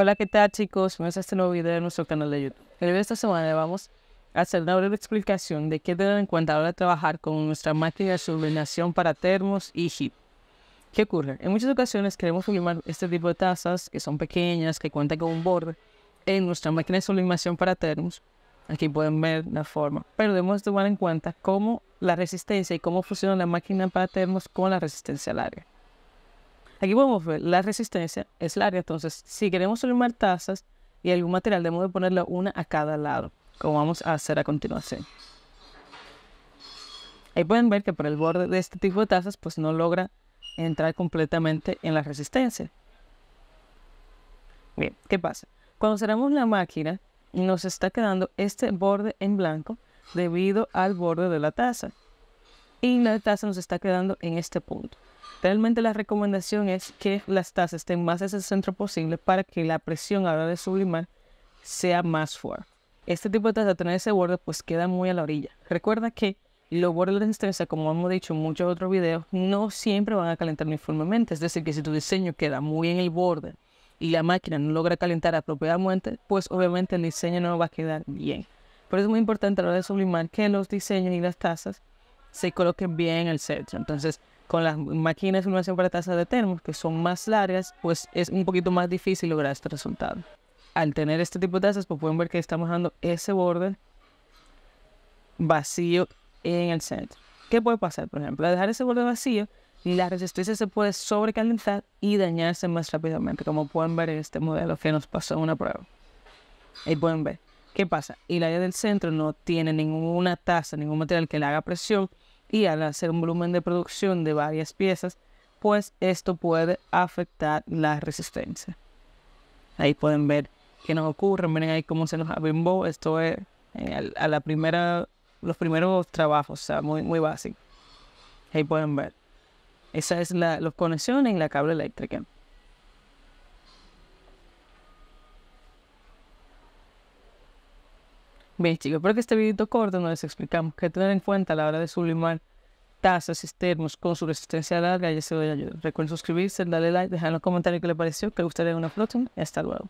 Hola, ¿qué tal chicos? Bienvenidos a este nuevo video de nuestro canal de YouTube. En el video de esta semana vamos a hacer una breve explicación de qué deben en cuenta ahora trabajar con nuestra máquina de sublimación para termos y HIP. ¿Qué ocurre? En muchas ocasiones queremos sublimar este tipo de tazas que son pequeñas, que cuentan con un borde, en nuestra máquina de sublimación para termos. Aquí pueden ver la forma, pero debemos tomar en cuenta cómo la resistencia y cómo funciona la máquina para termos con la resistencia al larga. Aquí podemos ver la resistencia es larga, entonces si queremos sumar tazas y algún material debemos de ponerla una a cada lado, como vamos a hacer a continuación. Ahí pueden ver que por el borde de este tipo de tazas pues no logra entrar completamente en la resistencia. Bien, ¿qué pasa? Cuando cerramos la máquina nos está quedando este borde en blanco debido al borde de la taza y la taza nos está quedando en este punto. Realmente la recomendación es que las tazas estén más hacia el centro posible para que la presión a la hora de sublimar sea más fuerte. Este tipo de taza, tener ese borde, pues queda muy a la orilla. Recuerda que los bordes de resistencia, como hemos dicho en muchos otros videos, no siempre van a calentar uniformemente. Es decir, que si tu diseño queda muy en el borde y la máquina no logra calentar apropiadamente, pues obviamente el diseño no va a quedar bien. Pero es muy importante a la hora de sublimar que los diseños y las tazas se coloquen bien el centro. Entonces, con las máquinas que uno hace para tazas de termos, que son más largas, pues es un poquito más difícil lograr este resultado. Al tener este tipo de tazas, pues pueden ver que estamos dando ese borde vacío en el centro. ¿Qué puede pasar? Por ejemplo, al dejar ese borde vacío, la resistencia se puede sobrecalentar y dañarse más rápidamente, como pueden ver en este modelo que nos pasó en una prueba. Ahí pueden ver. ¿Qué pasa? El área del centro no tiene ninguna taza, ningún material que le haga presión y al hacer un volumen de producción de varias piezas, pues esto puede afectar la resistencia. Ahí pueden ver qué nos ocurre, miren ahí cómo se nos abimbó, esto es eh, a la primera, los primeros trabajos, o sea, muy, muy básico. Ahí pueden ver. Esa es la, las conexiones en la cable eléctrica. Bien chicos, espero que este videito corto no les explicamos que tener en cuenta a la hora de sublimar tazas y termos con su resistencia larga y se doy ayuda. Recuerden suscribirse, darle like, dejar un comentario comentarios qué les pareció, que les gustaría una próxima y hasta luego.